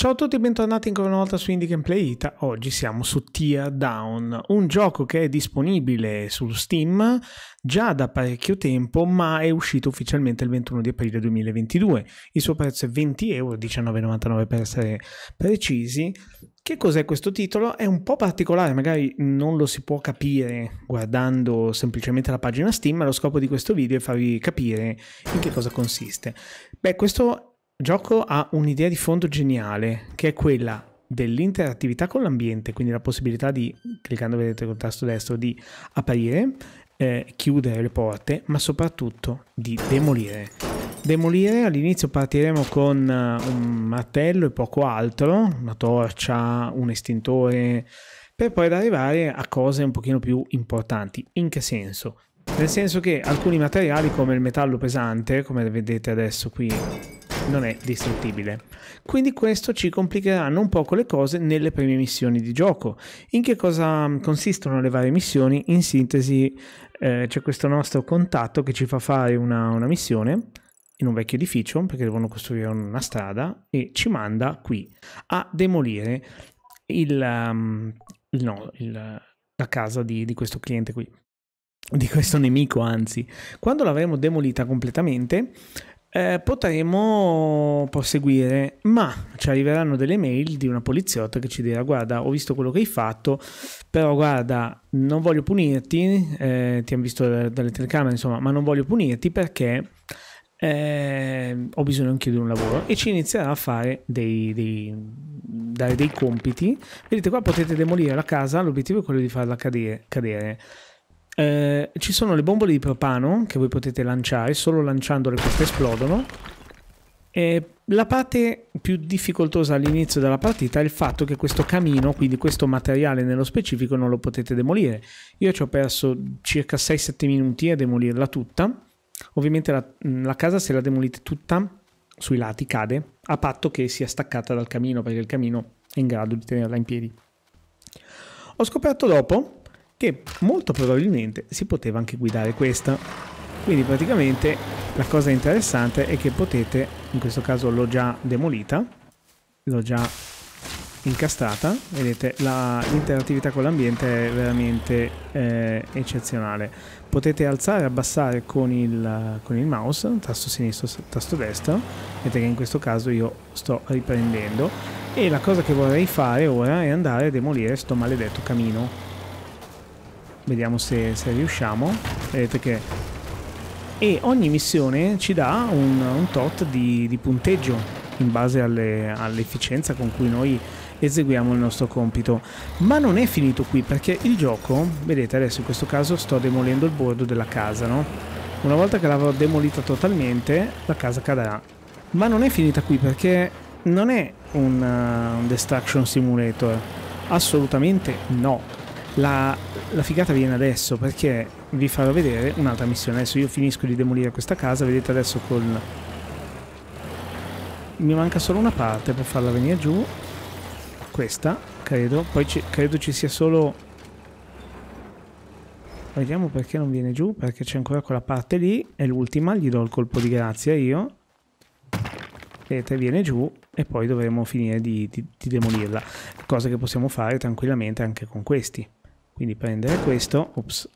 Ciao a tutti e bentornati ancora una volta su Indie Gameplay Ita. Oggi siamo su Teardown, un gioco che è disponibile su Steam già da parecchio tempo, ma è uscito ufficialmente il 21 di aprile 2022. Il suo prezzo è 20 euro, 19,99 per essere precisi. Che cos'è questo titolo? È un po' particolare, magari non lo si può capire guardando semplicemente la pagina Steam, ma lo scopo di questo video è farvi capire in che cosa consiste. Beh, questo gioco ha un'idea di fondo geniale, che è quella dell'interattività con l'ambiente, quindi la possibilità di, cliccando vedete col tasto destro, di aprire, eh, chiudere le porte, ma soprattutto di demolire. Demolire, all'inizio partiremo con eh, un martello e poco altro, una torcia, un estintore, per poi arrivare a cose un pochino più importanti. In che senso? Nel senso che alcuni materiali come il metallo pesante, come vedete adesso qui non è distruttibile. Quindi questo ci complicherà un poco le cose nelle prime missioni di gioco. In che cosa consistono le varie missioni? In sintesi eh, c'è questo nostro contatto che ci fa fare una, una missione in un vecchio edificio perché devono costruire una strada e ci manda qui a demolire il, um, il, no, il, la casa di, di questo cliente qui di questo nemico anzi quando l'avremo demolita completamente eh, potremo proseguire, ma ci arriveranno delle mail di una poliziotta che ci dirà guarda ho visto quello che hai fatto, però guarda non voglio punirti, eh, ti hanno visto dalle telecamere insomma, ma non voglio punirti perché eh, ho bisogno anche di un lavoro e ci inizierà a fare dei, dei, dei compiti. Vedete qua potete demolire la casa, l'obiettivo è quello di farla cadere. cadere. Eh, ci sono le bombole di propano che voi potete lanciare, solo lanciandole queste esplodono. E la parte più difficoltosa all'inizio della partita è il fatto che questo camino, quindi questo materiale nello specifico, non lo potete demolire. Io ci ho perso circa 6-7 minuti a demolirla tutta. Ovviamente la, la casa se la demolite tutta sui lati cade, a patto che sia staccata dal camino, perché il camino è in grado di tenerla in piedi. Ho scoperto dopo che molto probabilmente si poteva anche guidare questa. Quindi praticamente la cosa interessante è che potete, in questo caso l'ho già demolita, l'ho già incastrata, vedete l'interattività con l'ambiente è veramente eh, eccezionale. Potete alzare e abbassare con il, con il mouse, tasto sinistro, tasto destro, vedete che in questo caso io sto riprendendo e la cosa che vorrei fare ora è andare a demolire sto maledetto camino Vediamo se, se riusciamo. Vedete che... E ogni missione ci dà un, un tot di, di, punteggio in base all'efficienza all con cui noi eseguiamo il nostro compito. Ma non è finito qui perché il gioco, vedete adesso in questo caso sto demolendo il bordo della casa, no? Una volta che l'avrò demolita totalmente, la casa cadrà. Ma non è finita qui perché non è un, uh, un destruction simulator. Assolutamente no la, la, figata viene adesso perché vi farò vedere un'altra missione. Adesso io finisco di demolire questa casa, vedete adesso con... Mi manca solo una parte per farla venire giù. Questa, credo. Poi ci, credo ci sia solo... Vediamo perché non viene giù, perché c'è ancora quella parte lì. È l'ultima, gli do il colpo di grazia io. Vedete, viene giù e poi dovremo finire di, di, di demolirla. Cosa che possiamo fare tranquillamente anche con questi. Quindi prendere questo, ops,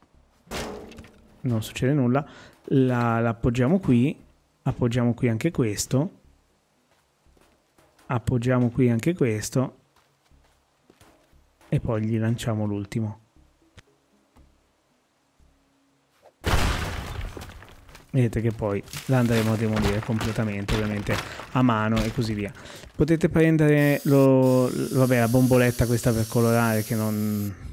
non succede nulla, l'appoggiamo la, qui, appoggiamo qui anche questo, appoggiamo qui anche questo e poi gli lanciamo l'ultimo. Vedete che poi l'andremo a demolire completamente, ovviamente a mano e così via. Potete prendere lo, vabbè, la bomboletta questa per colorare che non,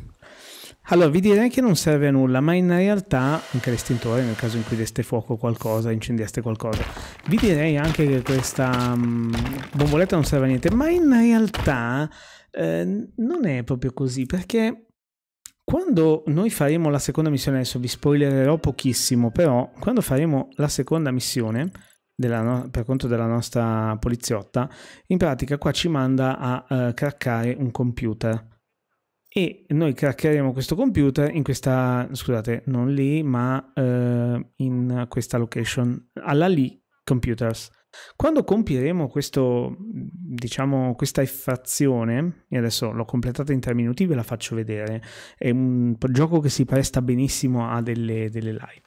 allora, vi direi che non serve a nulla, ma in realtà, anche l'estintore nel caso in cui deste fuoco qualcosa, incendiaste qualcosa, vi direi anche che questa um, bomboletta non serve a niente, ma in realtà eh, non è proprio così, perché quando noi faremo la seconda missione, adesso vi spoilerò pochissimo, però quando faremo la seconda missione, No per conto della nostra poliziotta, in pratica qua ci manda a uh, craccare un computer e noi craccheremo questo computer in questa, scusate, non lì, ma eh, in questa location, alla lì computers. Quando compieremo questo, diciamo, questa effrazione, e adesso l'ho completata in tre minuti, ve la faccio vedere, è un gioco che si presta benissimo a delle, delle live.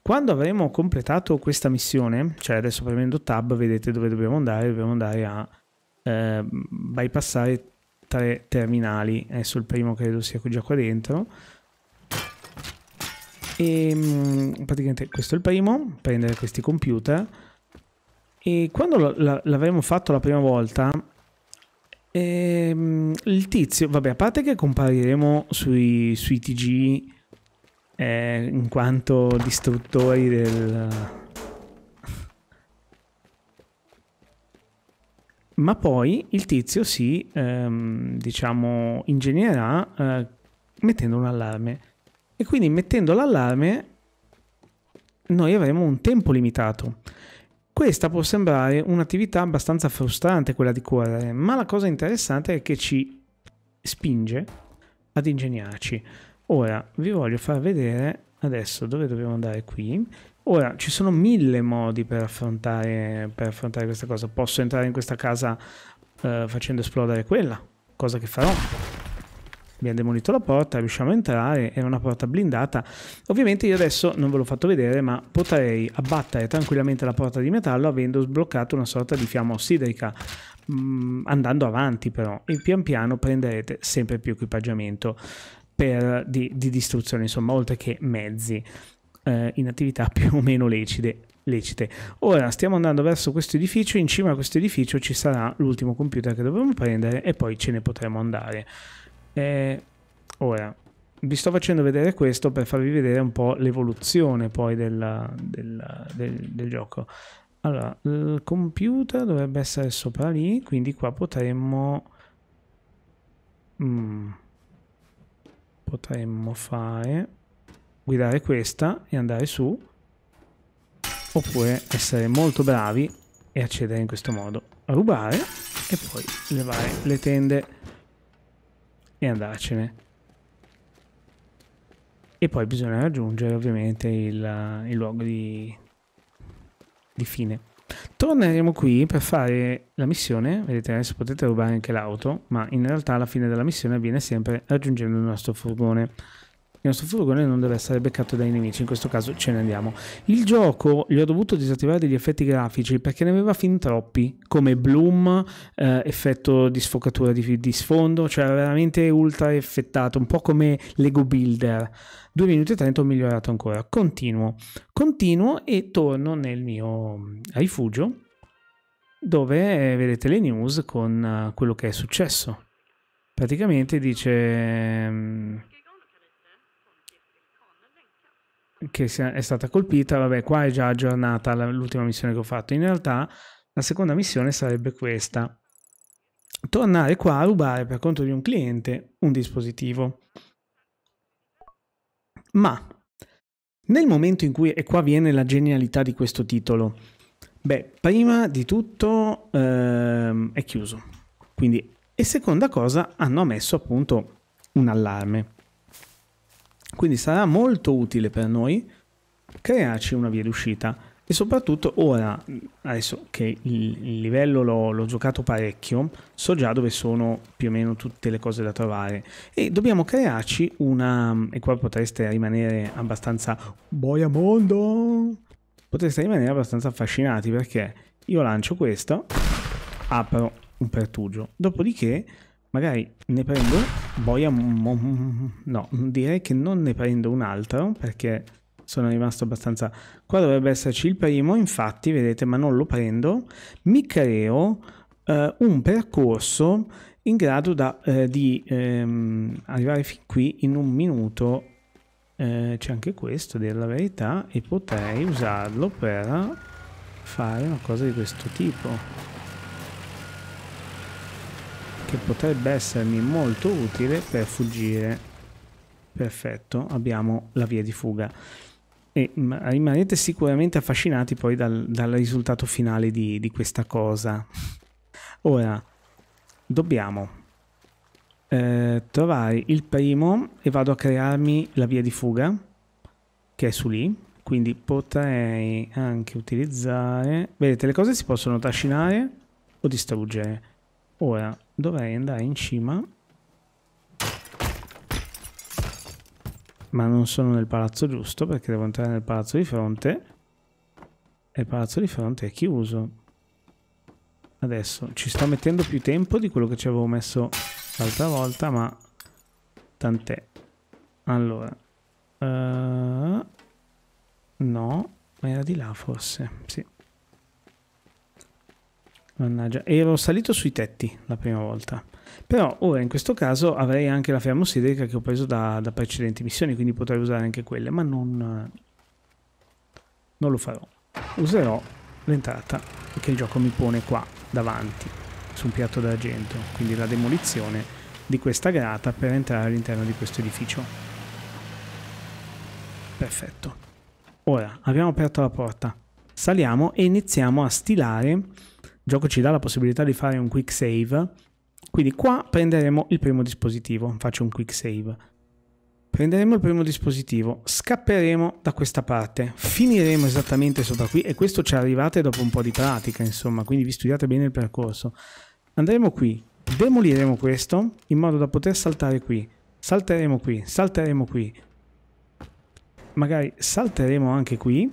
Quando avremo completato questa missione, cioè adesso premendo tab vedete dove dobbiamo andare, dobbiamo andare a eh, bypassare tre terminali, adesso il primo credo sia già qua dentro. E ehm, praticamente questo è il primo, prendere questi computer. E quando l'avremo fatto la prima volta, ehm, il tizio, vabbè, a parte che compariremo sui, sui TG eh, in quanto distruttori del, ma poi il tizio si, ehm, diciamo, ingegnerà eh, mettendo un allarme. E quindi mettendo l'allarme noi avremo un tempo limitato. Questa può sembrare un'attività abbastanza frustrante quella di correre, ma la cosa interessante è che ci spinge ad ingegnarci. Ora vi voglio far vedere adesso dove dobbiamo andare qui Ora, ci sono mille modi per affrontare, per affrontare questa cosa. Posso entrare in questa casa eh, facendo esplodere quella, cosa che farò. Abbiamo demolito la porta, riusciamo a entrare, era una porta blindata. Ovviamente io adesso non ve l'ho fatto vedere, ma potrei abbattere tranquillamente la porta di metallo avendo sbloccato una sorta di fiamma ossidrica. Mm, andando avanti però, e pian piano prenderete sempre più equipaggiamento per, di, di distruzione, insomma, oltre che mezzi eh, in attività più o meno lecite, lecite. Ora stiamo andando verso questo edificio, in cima a questo edificio ci sarà l'ultimo computer che dovremo prendere e poi ce ne potremo andare. Eh, ora, vi sto facendo vedere questo per farvi vedere un po' l'evoluzione poi della, della, del, del gioco. Allora, il computer dovrebbe essere sopra lì, quindi qua potremmo... Mm, potremmo fare guidare questa e andare su oppure essere molto bravi e accedere in questo modo rubare e poi levare le tende e andarcene e poi bisogna raggiungere ovviamente il, il luogo di, di fine torneremo qui per fare la missione vedete adesso potete rubare anche l'auto ma in realtà la fine della missione avviene sempre raggiungendo il nostro furgone il nostro furgone non deve essere beccato dai nemici, in questo caso ce ne andiamo. Il gioco gli ho dovuto disattivare degli effetti grafici perché ne aveva fin troppi, come bloom, eh, effetto di sfocatura di, di sfondo, cioè era veramente ultra effettato, un po' come Lego Builder. 2 minuti e 30 ho migliorato ancora. Continuo, continuo e torno nel mio mm, rifugio dove eh, vedete le news con eh, quello che è successo. Praticamente dice mm, che è stata colpita, vabbè qua è già aggiornata l'ultima missione che ho fatto, in realtà la seconda missione sarebbe questa, tornare qua a rubare per conto di un cliente un dispositivo. Ma nel momento in cui, e qua viene la genialità di questo titolo, beh, prima di tutto ehm, è chiuso, quindi, e seconda cosa hanno messo appunto un allarme. Quindi sarà molto utile per noi crearci una via d'uscita e soprattutto ora, adesso che il livello l'ho, giocato parecchio, so già dove sono più o meno tutte le cose da trovare e dobbiamo crearci una, e qua potreste rimanere abbastanza boia mondo, potreste rimanere abbastanza affascinati perché io lancio questo, apro un pertugio, dopodiché Magari ne prendo... Boia... Mm, mm, mm, no, direi che non ne prendo un altro perché sono rimasto abbastanza... Qua dovrebbe esserci il primo, infatti, vedete, ma non lo prendo. Mi creo eh, un percorso in grado da, eh, di ehm, arrivare fin qui in un minuto. Eh, C'è anche questo, dire la verità, e potrei usarlo per fare una cosa di questo tipo che potrebbe essermi molto utile per fuggire. Perfetto, abbiamo la via di fuga. E mm, rimarrete sicuramente affascinati poi dal, dal risultato finale di, di questa cosa. Ora, dobbiamo eh, trovare il primo e vado a crearmi la via di fuga che è su lì quindi potrei anche utilizzare vedete le cose si possono trascinare o distruggere ora dovrei andare in cima ma non sono nel palazzo giusto perché devo entrare nel palazzo di fronte e il palazzo di fronte è chiuso adesso ci sto mettendo più tempo di quello che ci avevo messo l'altra volta ma tant'è allora uh, no ma era di là forse sì Mannaggia, ero salito sui tetti la prima volta. Però ora in questo caso avrei anche la fiamma ossidrica che ho preso da, da precedenti missioni, quindi potrei usare anche quelle, ma non, non lo farò. Userò l'entrata che il gioco mi pone qua davanti, su un piatto d'argento, quindi la demolizione di questa grata per entrare all'interno di questo edificio. Perfetto. Ora abbiamo aperto la porta, saliamo e iniziamo a stilare il gioco ci dà la possibilità di fare un quick save, quindi qua prenderemo il primo dispositivo, faccio un quick save. Prenderemo il primo dispositivo, scapperemo da questa parte, finiremo esattamente sopra qui e questo ci arrivate dopo un po' di pratica, insomma, quindi vi studiate bene il percorso. Andremo qui, demoliremo questo in modo da poter saltare qui, salteremo qui, salteremo qui, magari salteremo anche qui,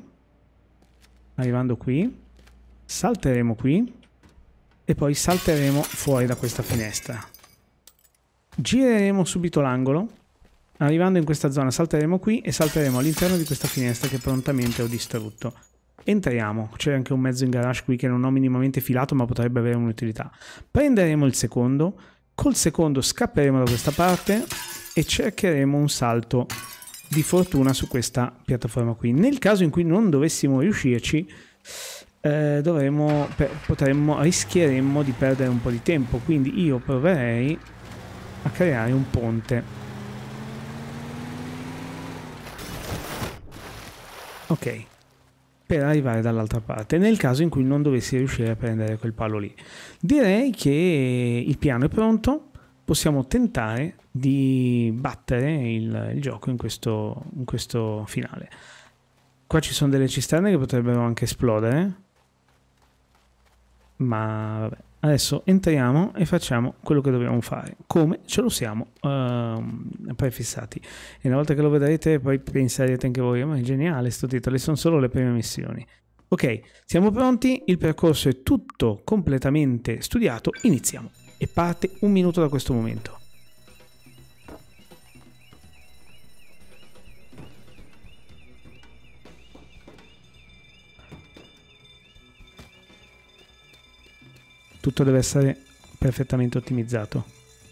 arrivando qui, Salteremo qui e poi salteremo fuori da questa finestra. Gireremo subito l'angolo. Arrivando in questa zona salteremo qui e salteremo all'interno di questa finestra che prontamente ho distrutto. Entriamo, c'è anche un mezzo in garage qui che non ho minimamente filato ma potrebbe avere un'utilità. Prenderemo il secondo, col secondo scapperemo da questa parte e cercheremo un salto di fortuna su questa piattaforma qui. Nel caso in cui non dovessimo riuscirci eh, dovremmo, potremmo, rischieremmo di perdere un po' di tempo. Quindi io proverei a creare un ponte. Ok, per arrivare dall'altra parte, nel caso in cui non dovessi riuscire a prendere quel palo lì. Direi che il piano è pronto, possiamo tentare di battere il, il gioco in questo, in questo finale. Qua ci sono delle cisterne che potrebbero anche esplodere. Ma vabbè, adesso entriamo e facciamo quello che dobbiamo fare, come ce lo siamo uh, prefissati. E una volta che lo vedrete, poi penserete anche voi: ma è geniale sto titolo, sono solo le prime missioni. Ok, siamo pronti, il percorso è tutto completamente studiato, iniziamo. E parte un minuto da questo momento. tutto deve essere perfettamente ottimizzato.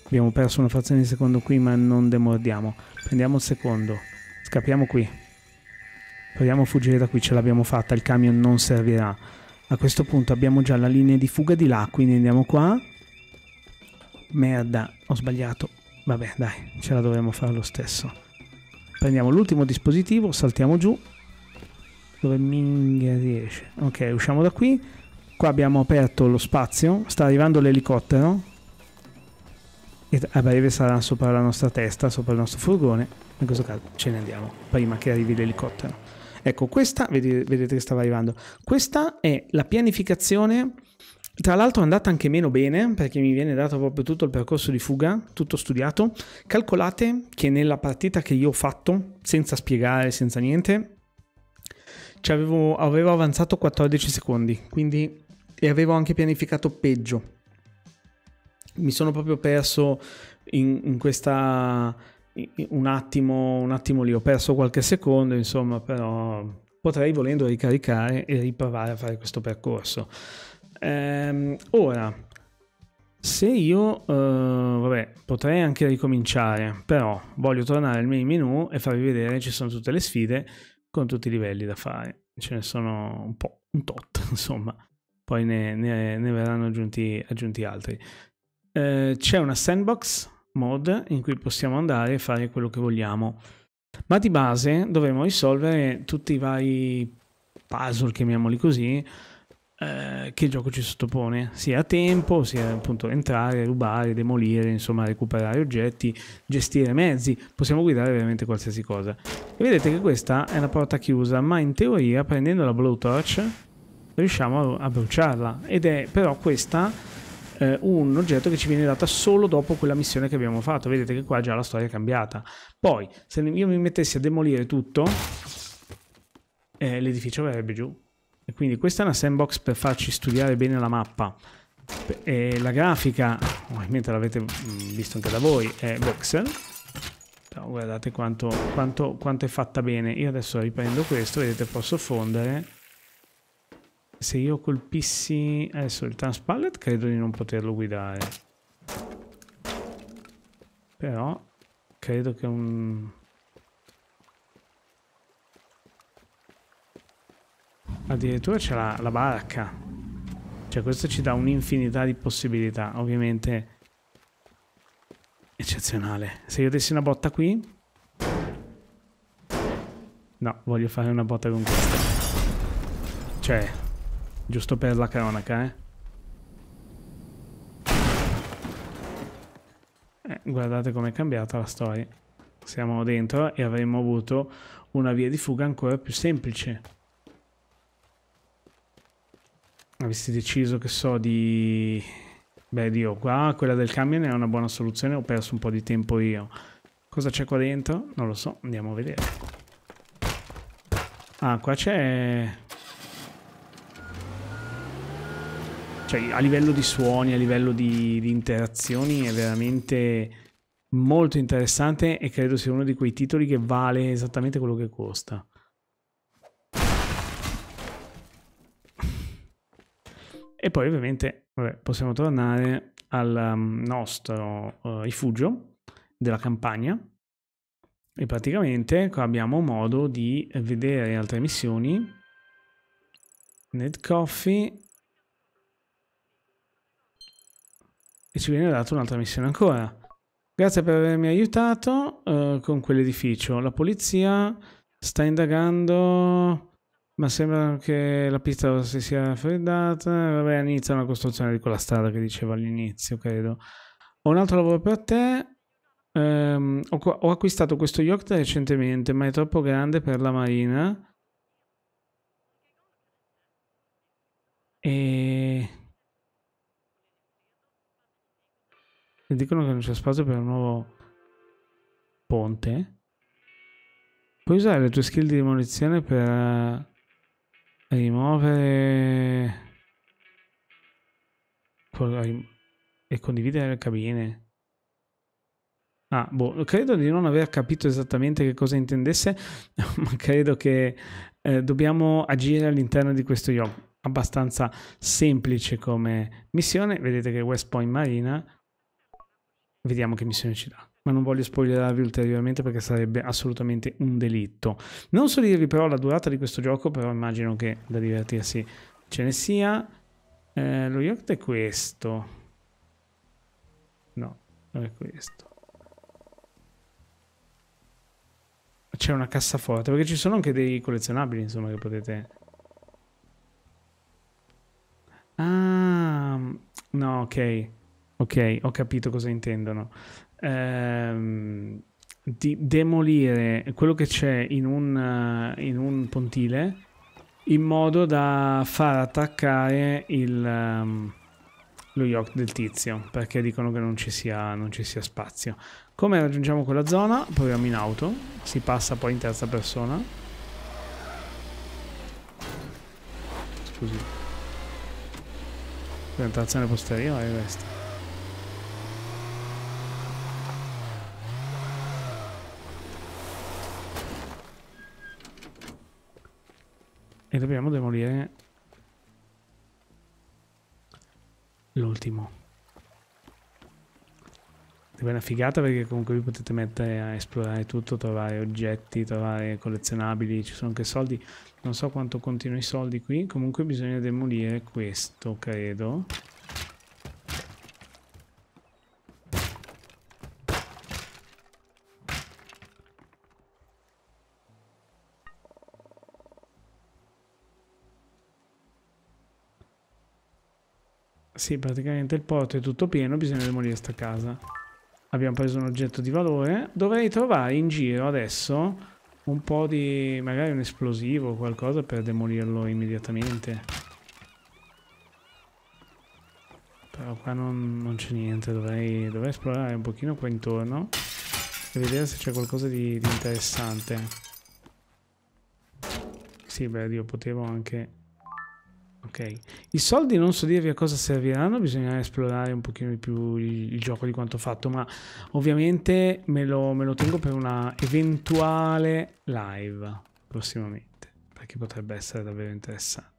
Abbiamo perso una frazione di secondo qui, ma non demordiamo. Prendiamo il secondo. Scappiamo qui. Proviamo a fuggire da qui, ce l'abbiamo fatta, il camion non servirà. A questo punto abbiamo già la linea di fuga di là, quindi andiamo qua. Merda, ho sbagliato. Vabbè, dai, ce la dovremmo fare lo stesso. Prendiamo l'ultimo dispositivo, saltiamo giù. Dove minchia riesce? Ok, usciamo da qui. Qua abbiamo aperto lo spazio, sta arrivando l'elicottero. E a breve sarà sopra la nostra testa, sopra il nostro furgone. In questo caso ce ne andiamo prima che arrivi l'elicottero. Ecco, questa, vedete, vedete che stava arrivando, questa è la pianificazione tra l'altro è andata anche meno bene perché mi viene dato proprio tutto il percorso di fuga, tutto studiato. Calcolate che nella partita che io ho fatto, senza spiegare, senza niente, avevo, avevo avanzato 14 secondi, quindi e avevo anche pianificato peggio. Mi sono proprio perso in, in questa... In un attimo, un attimo lì, ho perso qualche secondo, insomma, però potrei volendo ricaricare e riprovare a fare questo percorso. Ehm, ora, se io, eh, vabbè, potrei anche ricominciare, però voglio tornare al main menu e farvi vedere, ci sono tutte le sfide con tutti i livelli da fare, ce ne sono un po', un tot, insomma poi ne, ne, ne verranno aggiunti, aggiunti altri. Eh, c'è una sandbox mod in cui possiamo andare e fare quello che vogliamo, ma di base dovremo risolvere tutti i vari puzzle, chiamiamoli così, eh, che il gioco ci sottopone, sia a tempo, sia appunto entrare, rubare, demolire, insomma recuperare oggetti, gestire mezzi, possiamo guidare veramente qualsiasi cosa. E vedete che questa è una porta chiusa, ma in teoria prendendo la blowtorch riusciamo a bruciarla ed è però questa eh, un oggetto che ci viene data solo dopo quella missione che abbiamo fatto vedete che qua già la storia è cambiata poi se io mi mettessi a demolire tutto eh, l'edificio verrebbe giù e quindi questa è una sandbox per farci studiare bene la mappa e la grafica ovviamente l'avete mm, visto anche da voi è voxel però guardate quanto, quanto, quanto è fatta bene io adesso riprendo questo vedete posso fondere se io colpissi adesso il transpallet credo di non poterlo guidare però credo che un addirittura c'è la, la barca cioè questo ci dà un'infinità di possibilità ovviamente eccezionale se io dessi una botta qui no voglio fare una botta con questa cioè Giusto per la cronaca, eh. eh guardate com'è cambiata la storia. Siamo dentro e avremmo avuto una via di fuga ancora più semplice. Avessi deciso, che so, di... Beh, Dio, qua quella del camion è una buona soluzione, ho perso un po' di tempo io. Cosa c'è qua dentro? Non lo so, andiamo a vedere. Ah, qua c'è cioè, a livello di suoni, a livello di, di interazioni è veramente molto interessante e credo sia uno di quei titoli che vale esattamente quello che costa. E poi ovviamente vabbè, possiamo tornare al um, nostro uh, rifugio della campagna e praticamente qua abbiamo modo di vedere altre missioni Ned Coffee E ci viene data un'altra missione ancora. Grazie per avermi aiutato uh, con quell'edificio. La polizia sta indagando, ma sembra che la pista si sia freddata. Vabbè, inizia una costruzione di quella strada che diceva all'inizio, credo. Ho un altro lavoro per te. Um, ho, ho, acquistato questo yacht recentemente, ma è troppo grande per la marina. E e dicono che non c'è spazio per un nuovo ponte, puoi usare le tue skill di demolizione per eh, rimuovere e condividere le cabine. Ah, boh, credo di non aver capito esattamente che cosa intendesse, ma credo che eh, dobbiamo agire all'interno di questo yacht. Abbastanza semplice come missione. Vedete che West Point Marina Vediamo che missione ci dà. Ma non voglio spoilerarvi ulteriormente perché sarebbe assolutamente un delitto. Non so dirvi però la durata di questo gioco, però immagino che da divertirsi ce ne sia. Eh, lo yacht è questo. No, non è questo. C'è una cassaforte, perché ci sono anche dei collezionabili, insomma, che potete... Ah, no, ok. Ok, ho capito cosa intendono. Ehm, di demolire quello che c'è in un, eh, in un pontile in modo da far attaccare il, um, lo yacht del tizio perché dicono che non ci, sia, non ci sia spazio. Come raggiungiamo quella zona? Proviamo in auto, si passa poi in terza persona. Scusi. Orientazione posteriore questa. e dobbiamo demolire l'ultimo. È una figata perché comunque vi potete mettere a esplorare tutto, trovare oggetti, trovare collezionabili, ci sono anche soldi. Non so quanto contino i soldi qui, comunque bisogna demolire questo, credo. Sì, praticamente il porto è tutto pieno, bisogna demolire sta casa. Abbiamo preso un oggetto di valore. Dovrei trovare in giro adesso un po' di... magari un esplosivo o qualcosa per demolirlo immediatamente. Però qua non, non c'è niente, dovrei, dovrei, esplorare un pochino qua intorno e vedere se c'è qualcosa di, di interessante. Sì, beh, io potevo anche Ok, i soldi non so dirvi a cosa serviranno, bisogna esplorare un pochino di più il, il gioco di quanto ho fatto, ma ovviamente me lo, me lo tengo per una eventuale live prossimamente, perché potrebbe essere davvero interessante.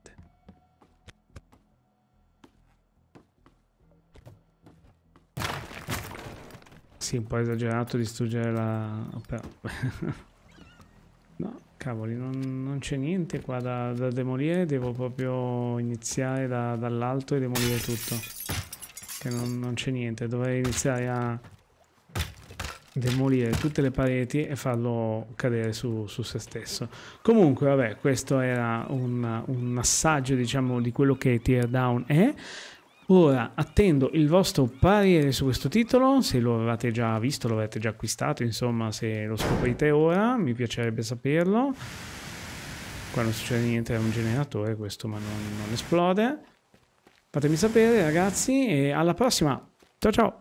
Sì, un po' esagerato distruggere la... però... no, cavoli, non, non c'è niente qua da, da, demolire, devo proprio iniziare da, dall'alto e demolire tutto. Che non, non c'è niente, dovrei iniziare a demolire tutte le pareti e farlo cadere su, su se stesso. Comunque, vabbè, questo era un, un assaggio, diciamo, di quello che Teardown è. Ora attendo il vostro parere su questo titolo, se lo avete già visto, lo avete già acquistato, insomma se lo scoprite ora mi piacerebbe saperlo. Qua non succede niente, è un generatore questo ma non, non esplode. Fatemi sapere ragazzi e alla prossima, ciao ciao!